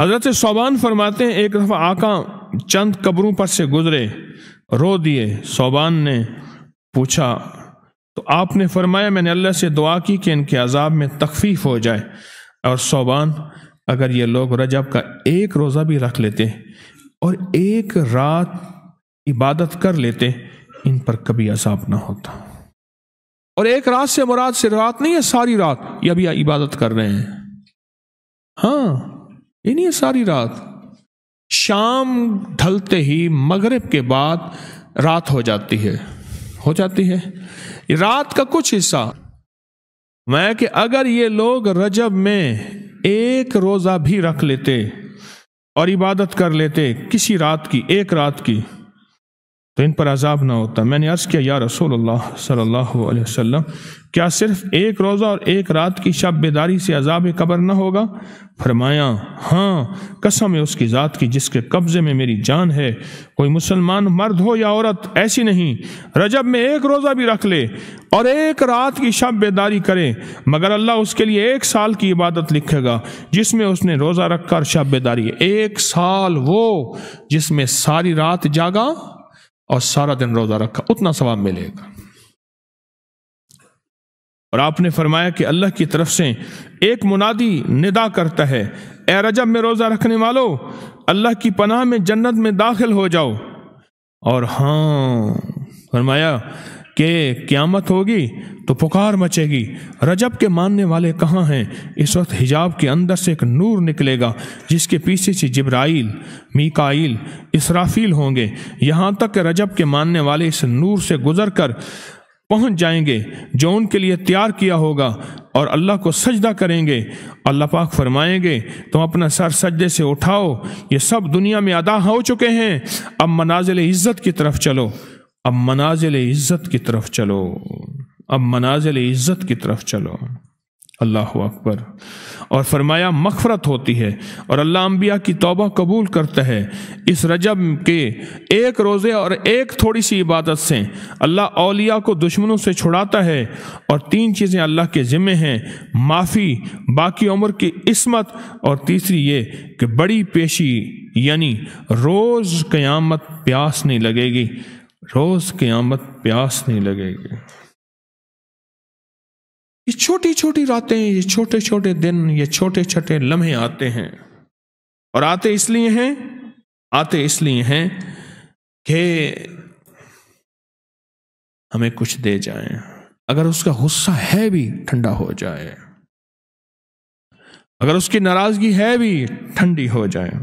हजरत सोबान फरमाते हैं एक दफ़ा आका चंद कब्रों पर से गुजरे रो दिए सोबान ने पूछा तो आपने फरमाया मैंने अल्लाह से दुआ की कि इनके अजाब में तकफीफ हो जाए और सोबान अगर ये लोग रजब का एक रोज़ा भी रख लेते और एक रात इबादत कर लेते इन पर कभी अजाब ना होता और एक रात से मुराद से रात नहीं है सारी रात ये अभी इबादत कर रहे हैं हाँ ये नहीं है सारी रात शाम ढलते ही मगरिब के बाद रात हो जाती है हो जाती है रात का कुछ हिस्सा मैं कि अगर ये लोग रजब में एक रोज़ा भी रख लेते और इबादत कर लेते किसी रात की एक रात की तो इन पर अजाब ना होता मैंने अर्ज़ किया या रसूल अल्लाह सल्लल्लाहु अलैहि वसल्लम क्या सिर्फ एक रोज़ा और एक रात की शब बेदारी से अजाब कबर ना होगा फरमाया हाँ कसम है उसकी ज़ात की जिसके कब्ज़े में मेरी जान है कोई मुसलमान मर्द हो या औरत ऐसी नहीं रजब में एक रोज़ा भी रख ले और एक रात की शब बेदारी करे मगर अल्लाह उसके लिए एक साल की इबादत लिखेगा जिसमें उसने रोज़ा रखा और शब बेदारी एक साल वो जिसमें सारी रात जागा और सारा दिन रोजा रखा उतना सवाब मिलेगा और आपने फरमाया कि अल्लाह की तरफ से एक मुनादी निदा करता है ए रजब में रोजा रखने वालों अल्लाह की पनाह में जन्नत में दाखिल हो जाओ और हाँ फरमाया कि क़्यामत होगी तो पुकार मचेगी रजब के मानने वाले कहाँ हैं इस वक्त हिजाब के अंदर से एक नूर निकलेगा जिसके पीछे से जब्राइल मीकाइल इसराफील होंगे यहाँ तक कि रजब के मानने वाले इस नूर से गुजर कर पहुँच जाएंगे जो उनके लिए तैयार किया होगा और अल्लाह को सजदा करेंगे अल्लाह पाक फरमाएंगे तुम अपना सर सजदे से उठाओ ये सब दुनिया में अदा हो चुके हैं अब मनाजिल इज़्ज़त की तरफ चलो अब मनाजिल इज़्ज़त की तरफ चलो अब मनाजिल इज़्ज़त की तरफ चलो अल्लाह अकबर और फरमाया मफफरत होती है और अल्लाह अम्बिया की तोबा कबूल करता है इस रजब के एक रोज़े और एक थोड़ी सी इबादत से अल्लाह अलिया को दुश्मनों से छुड़ाता है और तीन चीज़ें अल्लाह के ज़िम्मे हैं माफ़ी बाकी उम्र की इसमत और तीसरी ये कि बड़ी पेशी यानी रोज़ क़यामत प्यास नहीं लगेगी रोज क्यामत प्यास नहीं लगेगी ये छोटी छोटी रातें ये छोटे छोटे दिन ये छोटे छोटे लम्हे आते हैं और आते इसलिए हैं आते इसलिए हैं कि हमें कुछ दे जाए अगर उसका गुस्सा है भी ठंडा हो जाए अगर उसकी नाराजगी है भी ठंडी हो जाए